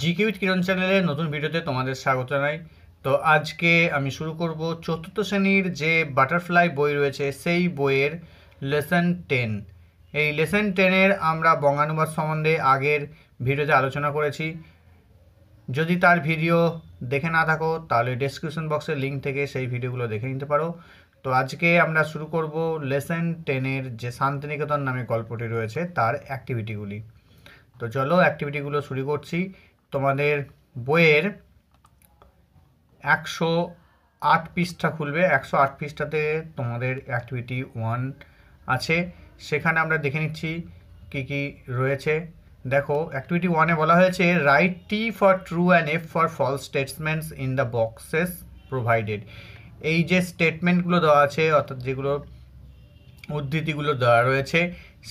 GK with কিরণ চ্যানেলে নতুন ভিডিওতে তোমাদের স্বাগত জানাই তো আজকে আমি শুরু করব চতুর্থ শ্রেণীর যে বাটারফ্লাই বই রয়েছে সেই বইয়ের লেসন টেন এই লেসন টেনের আমরা বঙ্গানুবাদ সম্বন্ধে আগের ভিডিওতে আলোচনা করেছি যদি তার ভিডিও দেখে না থাকো তাহলে ডিসক্রিপশন বক্সের লিঙ্ক থেকে সেই ভিডিওগুলো দেখে নিতে পারো তো আজকে আমরা শুরু করব লেসন টেনের যে শান্তিনিকেতন নামে গল্পটি রয়েছে তার অ্যাক্টিভিটিগুলি তো চলো অ্যাক্টিভিটিগুলো শুরু করছি তোমাদের বইয়ের একশো আট পৃষ্ঠা খুলবে একশো আট পৃষ্ঠাতে তোমাদের অ্যাক্টিভিটি ওয়ান আছে সেখানে আমরা দেখে নিচ্ছি কী কী রয়েছে দেখো অ্যাক্টিভিটি ওয়ানে বলা হয়েছে write T for true and F for false statements in the boxes provided এই যে স্টেটমেন্টগুলো দেওয়া আছে অর্থাৎ যেগুলো উদ্ধৃতিগুলো দেওয়া রয়েছে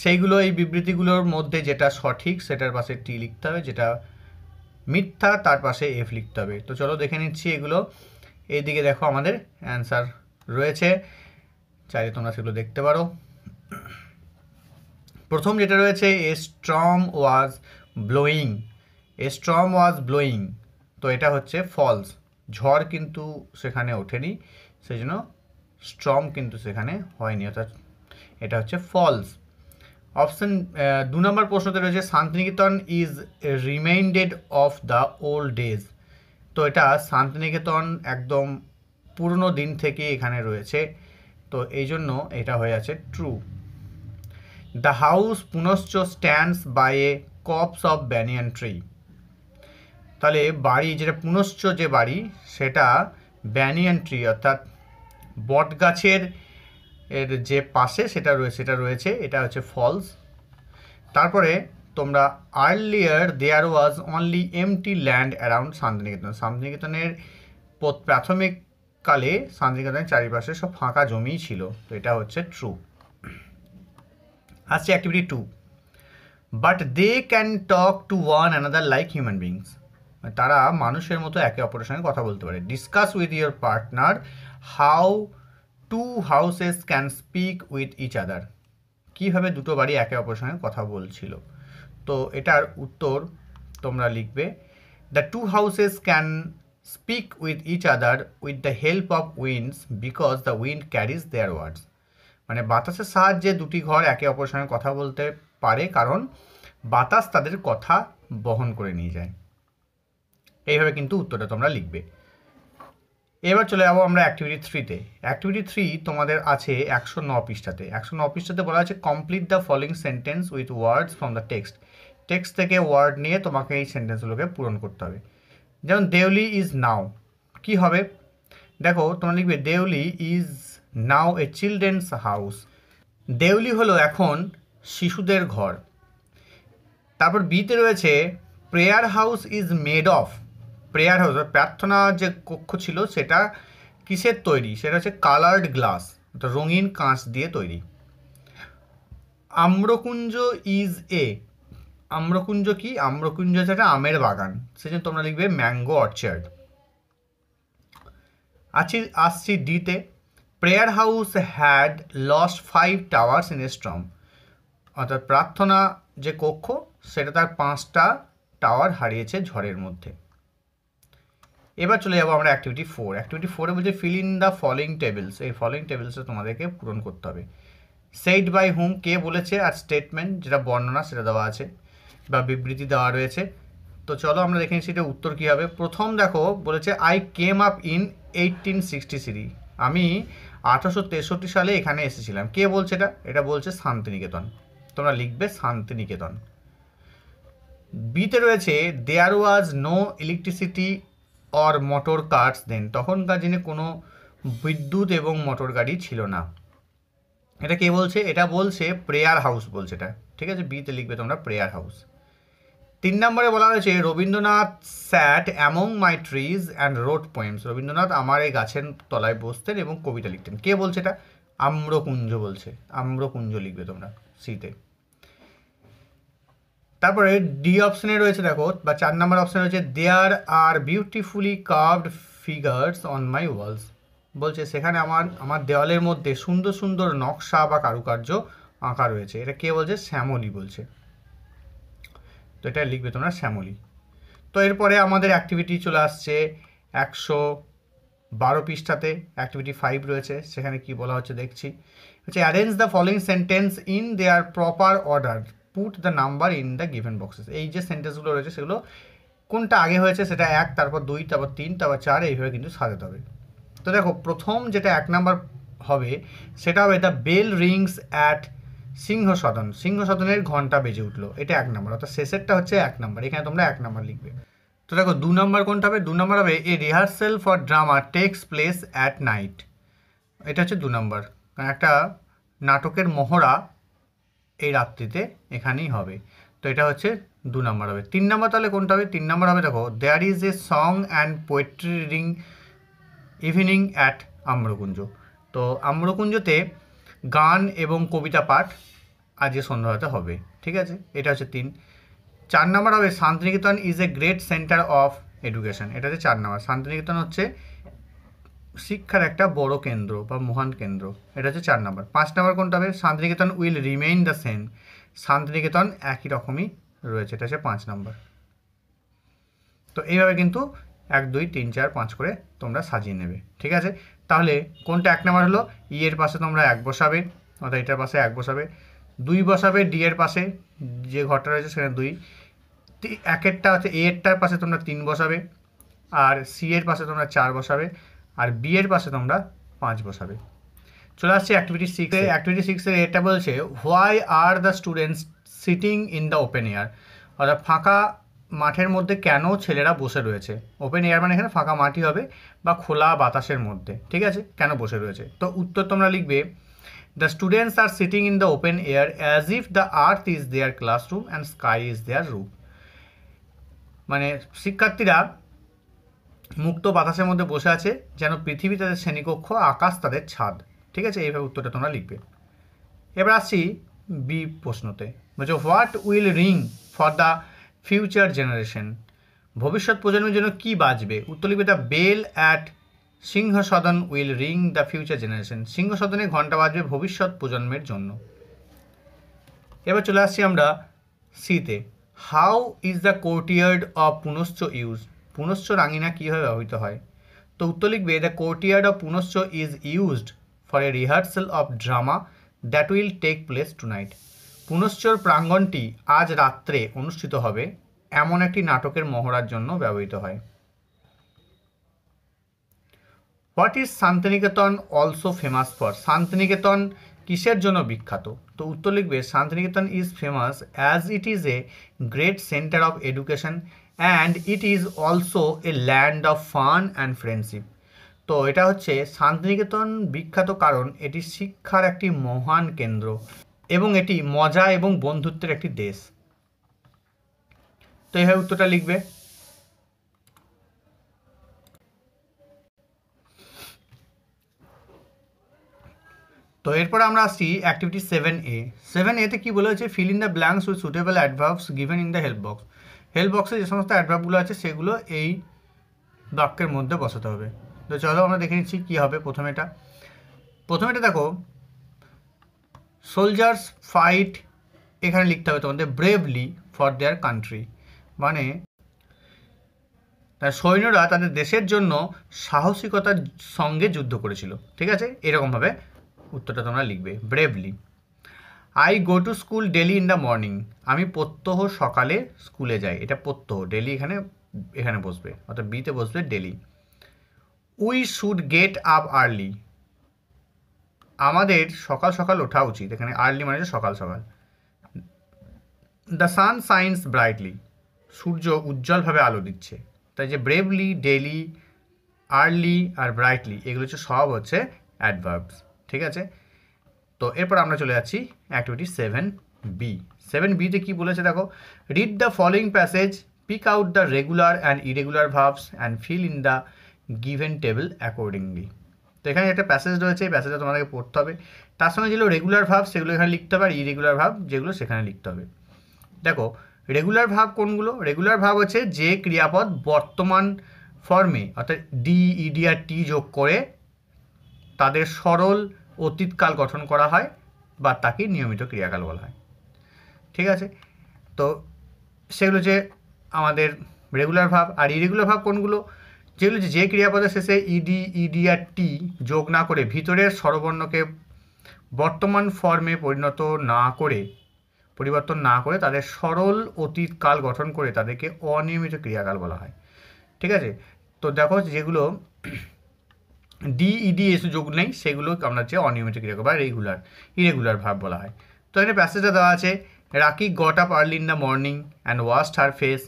সেইগুলো এই বিবৃতিগুলোর মধ্যে যেটা সঠিক সেটার পাশে টি লিখতে হবে যেটা মিথ্যা তার পাশে এফ লিখতে হবে তো চলো দেখে নিচ্ছি এগুলো এইদিকে দেখো আমাদের অ্যান্সার রয়েছে চাইলে তোমরা সেগুলো দেখতে পারো প্রথম যেটা রয়েছে a storm was blowing a storm was blowing তো এটা হচ্ছে ফলস ঝড় কিন্তু সেখানে ওঠেনি সেই জন্য স্ট্রম কিন্তু সেখানে হয়নি অর্থাৎ এটা হচ্ছে ফলস অপশন দু নম্বর প্রশ্নতে রয়েছে Santiniketan is reminded of the old days তো এটা শান্তিনিকেতন একদম পুরনো দিন থেকে এখানে রয়েছে তো এই জন্য এটা হয়ে আছে true the house Punashcha stands by a copse of banyan tree তাহলে বাড়ি যেটা পুনশ্চ যে বাড়ি সেটা ব্যানিয়ান ট্রি অর্থাৎ বট গাছের এর যে পাশে সেটা রয়েছে সেটা রয়েছে এটা হচ্ছে ফলস তারপরে তোমরা earlier there was only empty land around Santiniketan শান্তিনিকেতনের প্রাথমিক কালে শান্তিনিকেতনের চারিপাশে সব ফাঁকা জমি ছিল তো এটা হচ্ছে ট্রু আসছে activity two but they can talk to one another like human beings তারা মানুষের মতো একে অপরের সঙ্গে কথা বলতে পারে discuss with your partner how two houses can speak with each other কীভাবে দুটো বাড়ি একে অপরের সঙ্গে কথা বলছিল তো এটার উত্তর তোমরা লিখবে the two houses can speak with each other with the help of winds because the wind carries their words মানে বাতাসের সাহায্যে দুটি ঘর একে অপরের সঙ্গে কথা বলতে পারে কারণ বাতাস তাদের কথা বহন করে নিয়ে যায় এইভাবে কিন্তু উত্তরটা তোমরা লিখবে এবার চলে যাবো আমরা অ্যাক্টিভিটি থ্রিতে অ্যাক্টিভিটি থ্রি তোমাদের আছে একশো ন পৃষ্ঠাতে একশো ন পৃষ্ঠাতে বলা আছে complete the following sentence with words from the text text থেকে ওয়ার্ড নিয়ে তোমাকে এই সেন্টেন্সগুলোকে পূরণ করতে হবে যেমন দেউলি ইজ নাও কি হবে দেখো তোমরা লিখবে Dehali is now a children's house Dehali হলো এখন শিশুদের ঘর তারপর বিতে রয়েছে prayer house is made of prayer house প্রার্থনা যে কক্ষ ছিল সেটা কিসের তৈরি সেটা হচ্ছে কালার্ড গ্লাস রঙিন কাঁচ দিয়ে তৈরি আম্রকুঞ্জ ইজ এ আম্রকুঞ্জ কি আম্রকুঞ্জ হচ্ছে একটা আমের বাগান সেজন্য তোমরা লিখবে ম্যাঙ্গো অর্চার্ড আছি আসছি ডিতে prayer house had lost five towers in a storm অর্থাৎ প্রার্থনা যে কক্ষ সেটা তার পাঁচটা টাওয়ার হারিয়েছে ঝড়ের মধ্যে এবার চলে যাবো আমরা অ্যাক্টিভিটি ফোর অ্যাক্টিভিটি ফোরে বলছে fill in the following tables এই ফলোয়িং টেবিলসে তোমাদেরকে পূরণ করতে হবে সেইড বাই হুম কে বলেছে আর স্টেটমেন্ট যেটা বর্ণনা সেটা দেওয়া আছে বা বিবৃতি দেওয়া রয়েছে তো চলো আমরা দেখে নিচ্ছি উত্তর কী হবে প্রথম দেখো বলেছে I came up in eighteen sixty আমি আঠারোশো তেষট্টি সালে এখানে এসেছিলাম কে বলছে এটা এটা বলছে শান্তিনিকেতন তোমরা লিখবে শান্তিনিকেতন বিতে রয়েছে there was no electricity or motor cars then তখনকার দিনে কোনো বিদ্যুৎ এবং মোটর গাড়ি ছিল না এটা কে বলছে এটা বলছে প্রেয়ার হাউস বলছে এটা ঠিক আছে বিতে লিখবে তোমরা প্রেয়ার হাউস তিন নম্বরে বলা হয়েছে Rabindranath sat among my trees and wrote poems Rabindranath আমার এই গাছের তলায় বসতেন এবং কবিতা লিখতেন কে বলছে এটা আম্রকুঞ্জ বলছে আম্রকুঞ্জ লিখবে তোমরা শীতে তারপরে ডি অপশনে রয়েছে দেখো বা চার নাম্বার অপশনে রয়েছে there are beautifully curved figures on my walls বলছে সেখানে আমার আমার দেওয়ালের মধ্যে সুন্দর সুন্দর নকশা বা কারুকার্য আঁকা রয়েছে এটা কে বলছে শ্যামলি বলছে তো এটা লিখবে তোমরা শ্যামলি তো এরপরে আমাদের অ্যাক্টিভিটি চলে আসছে একশো বারো পৃষ্ঠাতে অ্যাক্টিভিটি ফাইভ রয়েছে সেখানে কি বলা হচ্ছে দেখছি হচ্ছে arrange the following sentence in their proper order put the number in the given boxes এই যে সেন্টেন্সগুলো রয়েছে সেগুলো কোনটা আগে হয়েছে সেটা এক তারপর দুই তারপর তিন তারপর চার এইভাবে কিন্তু সাজাতে হবে তো দেখো প্রথম যেটা এক নাম্বার হবে সেটা হবে the bell rings at Singha Sadan Singha সদনের ঘন্টা বেজে উঠলো এটা এক নম্বর অর্থাৎ শেষেরটা হচ্ছে এক নম্বর এখানে তোমরা এক নম্বর লিখবে তো দেখো দু নম্বর কোনটা হবে দু নম্বর হবে a rehearsal for drama takes place at night এটা হচ্ছে দু নম্বর একটা নাটকের মহড়া এই রাত্রিতে এখানেই হবে তো এটা হচ্ছে দু নম্বর হবে তিন নম্বর তাহলে কোনটা হবে তিন নম্বর হবে দেখো there is a song and poetry reading evening at Amrakunja তো আম্রকুঞ্জতে গান এবং কবিতা পাঠ আজকে সন্ধ্যাতে হবে ঠিক আছে এটা হচ্ছে তিন চার নম্বর হবে Santiniketan is a great centre of education এটা হচ্ছে চার নম্বর শান্তিনিকেতন হচ্ছে শিক্ষার একটা বড় কেন্দ্র বা মহান কেন্দ্র এটা হচ্ছে চার নম্বর পাঁচ নম্বর কোনটা হবে Santiniketan will remain the same Santiniketan একই রকমই রয়েছে এটা হচ্ছে পাঁচ নম্বর তো এইভাবে কিন্তু এক দুই তিন চার পাঁচ করে তোমরা সাজিয়ে নেবে ঠিক আছে তাহলে কোনটা এক নম্বর হলো ই এর পাশে তোমরা এক বসাবে অর্থাৎ এটার পাশে এক বসাবে দুই বসাবে ডি এর পাশে যে ঘরটা রয়েছে সেখানে দুই একেরটা হচ্ছে এ এরটার পাশে তোমরা তিন বসাবে আর সি এর পাশে তোমরা চার বসাবে আর বি এর পাশে তোমরা পাঁচ বসাবে চলে আসছি অ্যাক্টিভিটি সিক্সে অ্যাক্টিভিটি সিক্সের এটা বলছে why are the students sitting in the open air অর্থাৎ ফাঁকা মাঠের মধ্যে কেন ছেলেরা বসে রয়েছে ওপেন এয়ার মানে এখানে ফাঁকা মাটি হবে বা খোলা বাতাসের মধ্যে ঠিক আছে কেন বসে রয়েছে তো উত্তর তোমরা লিখবে the students are sitting in the open air as if the earth is their classroom and sky is their room মানে শিক্ষার্থীরা মুক্ত বাতাসের মধ্যে বসে আছে যেন পৃথিবী তাদের শ্রেণীকক্ষ আকাশ তাদের ছাদ ঠিক আছে এইভাবে উত্তরটা তোমরা লিখবে এবার আসছি বি প্রশ্নতে বলছে what will ring for the future generation ভবিষ্যৎ প্রজন্মের জন্য কি বাজবে উত্তর লিখবে the bell at Singha Sadan will ring the future generation Singha সদনে ঘণ্টা বাজবে ভবিষ্যৎ প্রজন্মের জন্য এবার চলে আসছি আমরা সিতে how is the courtyard of Punashcha use Punashcha রাঙিনা কীভাবে ব্যবহৃত হয় তো উত্তর লিখবে the courtyard of Punashcha is used for a rehearsal of drama that will take place tonight পুনশ্চর প্রাঙ্গনটি আজ রাত্রে অনুষ্ঠিত হবে এমন একটি নাটকের মহড়ার জন্য ব্যবহৃত হয় what is Santiniketan also famous for Santiniketan কিসের জন্য বিখ্যাত তো উত্তর লিখবে Santiniketan is famous as it is a great centre of education and it is also a land of fun and friendship তো এটা হচ্ছে শান্তিনিকেতন বিখ্যাত কারণ এটি শিক্ষার একটি মহান কেন্দ্র এবং এটি মজা এবং বন্ধুত্বের একটি দেশ তো এইভাবে উত্তরটা লিখবে তো এরপর আমরা আসি অ্যাক্টিভিটি সেভেন এ সেভেন এতে কী বলেছে fill in the blanks with suitable adverbs given in the help box help বক্সে যে সমস্ত অ্যাডভার্বগুলো আছে সেগুলো এই বাক্যের মধ্যে বসাতে হবে তো চলো আমরা দেখে নিচ্ছি কী হবে প্রথমেটা প্রথমেটা দেখো সোলজার্স ফাইট এখানে লিখতে হবে তোমাদের ব্রেভলি ফর দেয়ার কান্ট্রি মানে তার সৈন্যরা তাদের দেশের জন্য সাহসিকতার সঙ্গে যুদ্ধ করেছিল ঠিক আছে এরকমভাবে উত্তরটা তোমরা লিখবে bravely I go to school daily in the morning আমি প্রত্যহ সকালে স্কুলে যাই এটা প্রত্যহ ডেলি এখানে এখানে বসবে অর্থাৎ বিতে বসবে daily we should get up early আমাদের সকাল সকাল ওঠা উচিত এখানে আর্লি মানে সকাল সকাল দ্য সান সাইন্স ব্রাইটলি সূর্য উজ্জ্বলভাবে আলো দিচ্ছে তাই যে ব্রেভলি ডেলি আর্লি আর ব্রাইটলি এগুলো হচ্ছে সব হচ্ছে অ্যাডভার্বস ঠিক আছে তো এরপর আমরা চলে যাচ্ছি অ্যাক্টিভিটি সেভেন বি সেভেন বিতে কী বলেছে দেখো read the following passage pick out the regular and irregular verbs and fill in the given table accordingly তো এখানে একটা প্যাসেজ রয়েছে এই প্যাসেজটা তোমাদেরকে পড়তে হবে তার সঙ্গে যেগুলো রেগুলার ভাব সেগুলো এখানে লিখতে হবে আর ইরেগুলার ভাব যেগুলো সেখানে লিখতে হবে দেখো রেগুলার ভাব কোনগুলো রেগুলার ভাব হচ্ছে যে ক্রিয়াপদ বর্তমান ফর্মে অর্থাৎ ডি ইডি টি যোগ করে তাদের সরল অতীতকাল গঠন করা হয় বা তাকে নিয়মিত ক্রিয়াকাল বলা হয় ঠিক আছে তো সেগুলো যে আমাদের রেগুলার ভাব আর ইরেগুলার ভাব কোনগুলো যেগুলো যে ক্রিয়াপদের শেষে ইডি ইডি আর টি যোগ না করে ভিতরের স্বরবর্ণকে বর্তমান ফর্মে পরিণত না করে পরিবর্তন না করে তাদের সরল অতীতকাল গঠন করে তাদেরকে অনিয়মিত ক্রিয়াকাল বলা হয় ঠিক আছে তো দেখো যেগুলো E এসে যোগ নেই সেগুলো আমরা যে অনিয়মিত ক্রিয়া বা রেগুলার ইরেগুলার ভাব বলা হয় তো এখানে প্যাসেজটা দেওয়া আছে Raki got up early in the morning and washed her face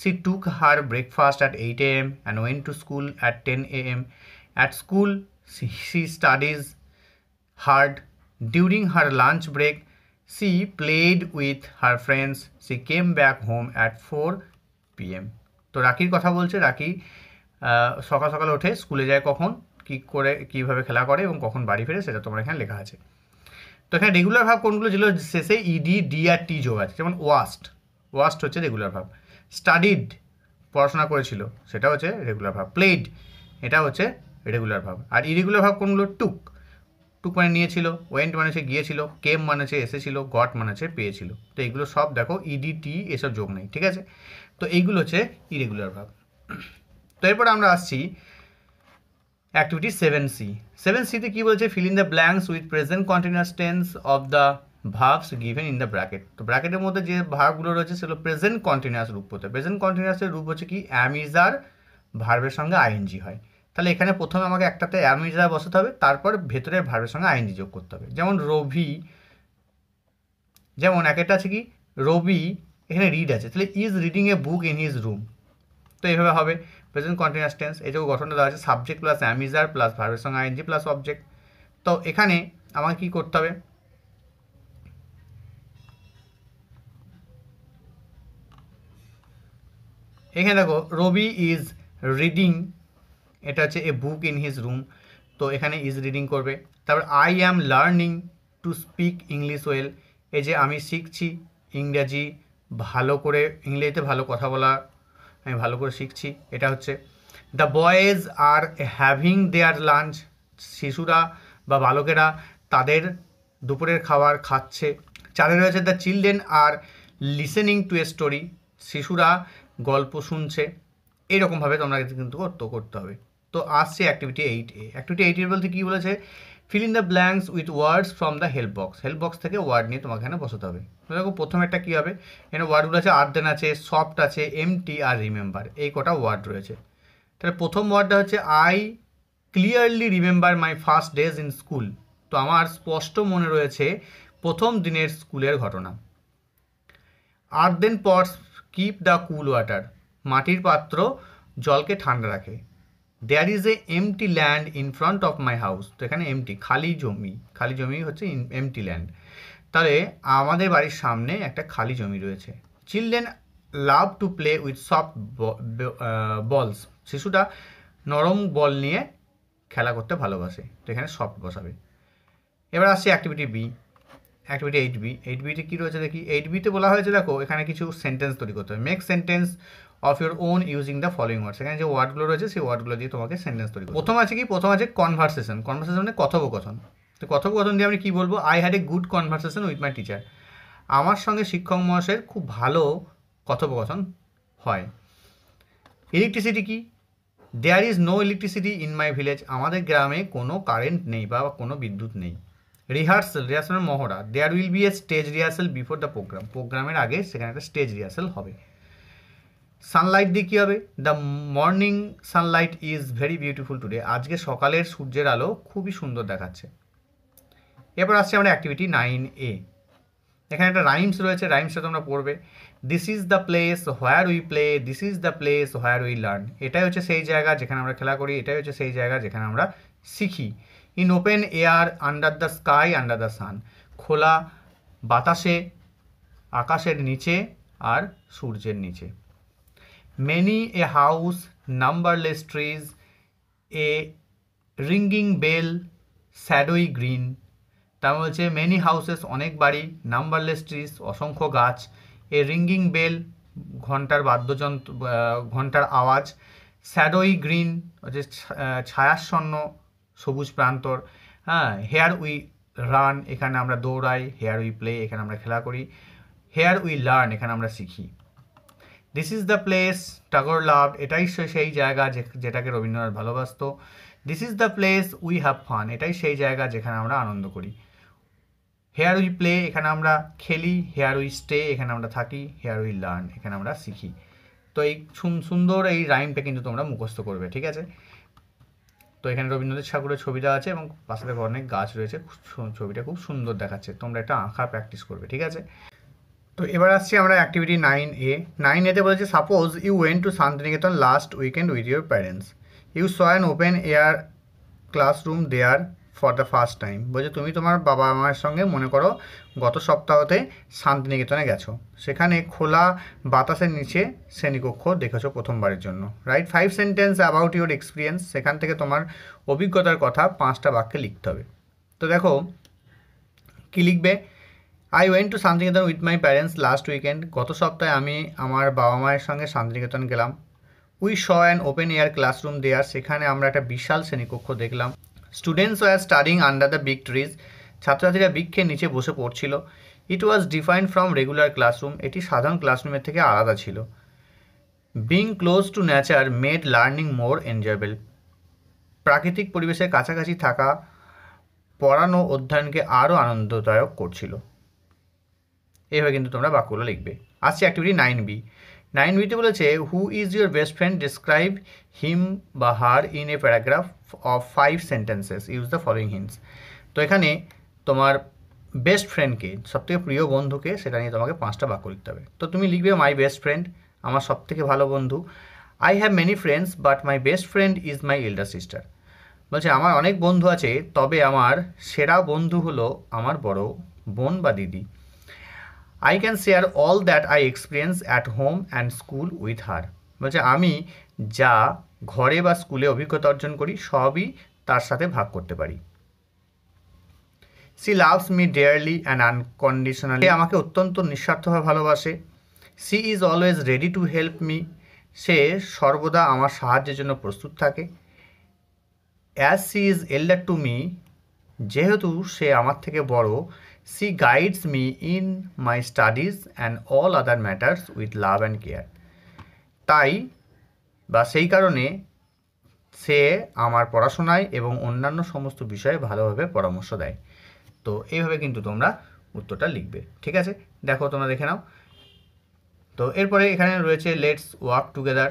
she took her breakfast at eight A M and went to school at ten A M at school she studies hard during her lunch break she played with her friends she came back home at four PM তো রাকির কথা বলছে রাকি সকাল সকাল উঠে স্কুলে যায় কখন কী করে কীভাবে খেলা করে এবং কখন বাড়ি ফেরে সেটা তোমার এখানে লেখা আছে তো এখানে রেগুলার ভাব কোনগুলো ছিল শেষে ইডি ডি আর টি যোগ আছে যেমন ওয়াস্ট ওয়াস্ট হচ্ছে রেগুলার ভাব স্টাডিড পড়াশোনা করেছিল সেটা হচ্ছে রেগুলার ভাব প্লেড এটা হচ্ছে রেগুলার ভাব আর ইরেগুলার ভাব কোনগুলো টুক টুক মানে নিয়েছিল ওয়েন্ট মানে গিয়েছিল কেম মানে হচ্ছে এসেছিল গট মানে পেয়েছিল তো এইগুলো সব দেখো ইডি e টি এসব যোগ নেই ঠিক আছে তো এইগুলো হচ্ছে ইরেগুলার ভাব তো এরপর আমরা আসছি অ্যাক্টিভিটি সেভেন সি সেভেন সিতে কী বলছে fill in the blanks with present continuous tense of the verbs given in the bracket তো ব্র্যাকেটের মধ্যে যে ভার্বগুলো রয়েছে সেগুলো প্রেজেন্ট কন্টিনিউয়াস রূপ হতে প্রেজেন্ট কন্টিনিউয়াসের রূপ হচ্ছে কি অ্যামিজার ভার্ভের সঙ্গে আইএনজি হয় তাহলে এখানে প্রথমে আমাকে একটাতে অ্যামিজা বসাতে হবে তারপর ভেতরের ভার্ভের সঙ্গে আইএনজি যোগ করতে হবে যেমন রবি যেমন একটা আছে কি রবি এখানে রিড আছে তাহলে is reading a book in his room তো এভাবে হবে প্রেজেন্ট কন্টিনিউস টেন্স এই যে গঠনটা দেওয়া আছে সাবজেক্ট প্লাস অ্যামিজার প্লাস ভার্বের সঙ্গে আইএনজি প্লাস অবজেক্ট তো এখানে আমাকে কি করতে হবে এখানে দেখো রবি ইজ রিডিং এটা হচ্ছে a book in his room তো এখানে ইজ রিডিং করবে তারপর I am learning to speak English well এই যে আমি শিখছি ইংরাজি ভালো করে ইংরেজিতে ভালো কথা বলা আমি ভালো করে শিখছি এটা হচ্ছে the boys are having their lunch শিশুরা বা বালকেরা তাদের দুপুরের খাবার খাচ্ছে চারে রয়েছে the children are listening to a story শিশুরা গল্প শুনছে এইরকমভাবে তোমরা কিন্তু করতে হবে তো আসছে activity eight A activity eight A বলতে কী বলেছে fill in the blanks with words from the help box help box থেকে ওয়ার্ড নিয়ে তোমাকে এখানে বসাতে হবে দেখো একটা কী হবে এখানে ওয়ার্ডগুলো আছে আর্দেন আছে সফট আছে এমটি আর রিমেম্বার এই কটা ওয়ার্ড রয়েছে তাহলে প্রথম ওয়ার্ডটা হচ্ছে I clearly remember my first days in school তো আমার স্পষ্ট মনে রয়েছে প্রথম দিনের স্কুলের ঘটনা earthen then pots keep the cool water মাটির পাত্র জলকে ঠান্ডা রাখে there is a empty land in front of my house তো এখানে এমটি খালি জমি খালি জমি হচ্ছে এমটি ল্যান্ড তাহলে আমাদের বাড়ির সামনে একটা খালি জমি রয়েছে children love to play with soft balls শিশুটা নরম বল নিয়ে খেলা করতে ভালোবাসে তো এখানে সফট বসাবে এবার আসছে activity B activity eight B eight বিতে কী রয়েছে দেখি এইট বিতে বলা হয়েছে দেখো এখানে কিছু সেন্টেন্স তৈরি করতে হবে make sentence of your own using the following words এখানে যে ওয়ার্ডগুলো রয়েছে সেই ওয়ার্ডগুলো দিয়ে তোমাকে সেন্টেন্স তৈরি প্রথম আছে কি প্রথম আছে কনভার্সেশন কনভার্সেশন মানে কথোপকথন তো কথোপকথন দিয়ে আমি কী বলবো I had a good conversation with my teacher আমার সঙ্গে শিক্ষক মহাশয়ের খুব ভালো কথোপকথন হয় ইলেকট্রিসিটি কি there is no electricity in my village আমাদের গ্রামে কোনো কারেন্ট নেই বা কোনো বিদ্যুৎ নেই রিহার্সাল রিহার্সালের মহড়া there will be a stage rehearsal before the programme প্রোগ্রামের আগে সেখানে একটা স্টেজ রিহার্সাল হবে সানলাইট দিয়ে কী হবে the morning sunlight is very beautiful today আজকে সকালের সূর্যের আলো খুবই সুন্দর দেখাচ্ছে এরপর আসছে আমরা অ্যাক্টিভিটি নাইন এ এখানে একটা রাইমস রয়েছে রাইমসটা তোমরা পড়বে this is the place where we play this is the place where we learn এটাই হচ্ছে সেই জায়গা যেখানে আমরা খেলা করি এটাই হচ্ছে সেই জায়গা যেখানে আমরা শিখি in open air under the sky under the sun খোলা বাতাসে আকাশের নিচে আর সূর্যের নিচে many a house numberless trees a ringing bell shadowy green তারপর হচ্ছে মেনি হাউসেস অনেক বাড়ি নাম্বারলেস ট্রিস অসংখ্য গাছ এ রিঙ্গিং বেল ঘন্টার বাদ্যযন্ত্র ঘন্টার আওয়াজ স্যাডোই গ্রিন হচ্ছে ছায়াচ্ছন্ন সবুজ প্রান্তর হ্যাঁ হেয়ার উই রান এখানে আমরা দৌড়াই হেয়ার উই প্লে এখানে আমরা খেলা করি হেয়ার উই লার্ন এখানে আমরা শিখি this is the place Tagore love এটাই সেই জায়গা যেটাকে রবীন্দ্রনাথ ভালোবাসত this is the place we have fun এটাই সেই জায়গা যেখানে আমরা আনন্দ করি হেয়ার উই প্লে এখানে আমরা খেলি হেয়ার উই স্টে এখানে আমরা থাকি হেয়ার উই লার্ন এখানে আমরা শিখি তো এই সুন্দর এই রাইমটা কিন্তু তোমরা মুখস্থ করবে ঠিক আছে তো এখানে রবীন্দ্রনাথ ঠাকুরের ছবিটা আছে এবং পাশে দেখো অনেক গাছ রয়েছে ছবিটা খুব সুন্দর দেখাচ্ছে তোমরা একটা আঁকা প্র্যাকটিস করবে ঠিক আছে তো এবার আসছি আমরা অ্যাক্টিভিটি নাইন এ নাইন এতে বলেছে suppose you went to Santiniketan last weekend with your parents you saw an open air classroom there for the first time বলছে তুমি তোমার বাবা মায়ের সঙ্গে মনে করো গত সপ্তাহতে শান্তিনিকেতনে গেছো সেখানে খোলা বাতাসের নিচে শ্রেণীকক্ষ দেখেছো প্রথমবারের জন্য write five sentence about your experience সেখান থেকে তোমার অভিজ্ঞতার কথা পাঁচটা বাক্যে লিখতে হবে তো দেখো কী লিখবে I went to Santiniketan with my parents last weekend গত সপ্তাহে আমি আমার বাবা মায়ের সঙ্গে শান্তিনিকেতন গেলাম we saw an open air classroom there সেখানে আমরা একটা বিশাল শ্রেণীকক্ষ দেখলাম students were studying under the big trees ছাত্রছাত্রীরা বৃক্ষের নিচে বসে পড়ছিল it was defined from regular classroom এটি সাধারণ ক্লাসরুমের থেকে আলাদা ছিল being close to nature made learning more enjoyable প্রাকৃতিক পরিবেশের কাছাকাছি থাকা পড়ানো অধ্যয়নকে আরও আনন্দদায়ক করছিল এভাবে কিন্তু তোমরা বাক্যগুলো লিখবে আসছে অ্যাক্টিভিটি নাইন বি নাইন বিটি বলেছে who is your best friend describe him বা her in a paragraph of five sentences use the following hints তো এখানে তোমার বেস্ট ফ্রেন্ডকে সবথেকে প্রিয় বন্ধুকে সেটা নিয়ে তোমাকে পাঁচটা বাক্য লিখতে হবে তো তুমি লিখবে মাই বেস্ট ফ্রেন্ড আমার সবথেকে ভালো বন্ধু I have many friends but my best friend is my elder sister বলছে আমার অনেক বন্ধু আছে তবে আমার সেরা বন্ধু হলো আমার বড় বোন বা দিদি I can share all that I experience at home and school with her বলছে আমি যা ঘরে বা স্কুলে অভিজ্ঞতা অর্জন করি সবই তার সাথে ভাগ করতে পারি she loves me dearly and unconditionally আমাকে অত্যন্ত নিঃস্বার্থভাবে ভালোবাসে she is always ready to help me সে সর্বদা আমার সাহায্যের জন্য প্রস্তুত থাকে as she is elder to me যেহেতু সে আমার থেকে বড় she guides me in my studies and all other matters with love and care তাই বা সেই কারণে সে আমার পড়াশোনায় এবং অন্যান্য সমস্ত বিষয়ে ভালোভাবে পরামর্শ দেয় তো এইভাবে কিন্তু তোমরা উত্তরটা লিখবে ঠিক আছে দেখো তোমরা দেখে নাও তো এরপরে এখানে রয়েছে লেটস ওয়ার্ক টুগেদার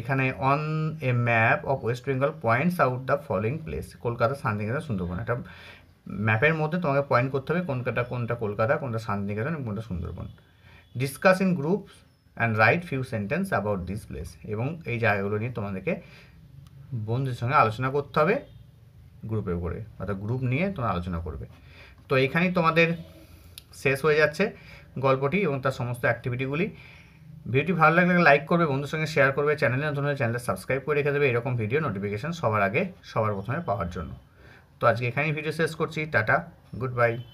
এখানে on a map of West Bengal points out the following place Kolkata Santiniketan Sundarbans একটা ম্যাপের মধ্যে তোমাকে পয়েন্ট করতে হবে কোনটা কোনটা কলকাতা কোনটা শান্তিনিকেতন এবং কোনটা Sundarban discuss in groups and write few sentence about this place এবং এই জায়গাগুলো নিয়ে তোমাদেরকে বন্ধুদের সঙ্গে আলোচনা করতে হবে গ্রুপে করে অর্থাৎ গ্রুপ নিয়ে তোমরা আলোচনা করবে তো এইখানেই তোমাদের শেষ হয়ে যাচ্ছে গল্পটি এবং তার সমস্ত অ্যাক্টিভিটিগুলি ভিডিওটি ভালো লাগলে লাইক করবে বন্ধুর সঙ্গে শেয়ার করবে চ্যানেলে নতুন হলে চ্যানেলটা সাবস্ক্রাইব করে রেখে দেবে এরকম ভিডিও নোটিফিকেশান সবার আগে সবার প্রথমে পাওয়ার জন্য তো আজকে এখানেই ভিডিও শেষ করছি টাটা গুড বাই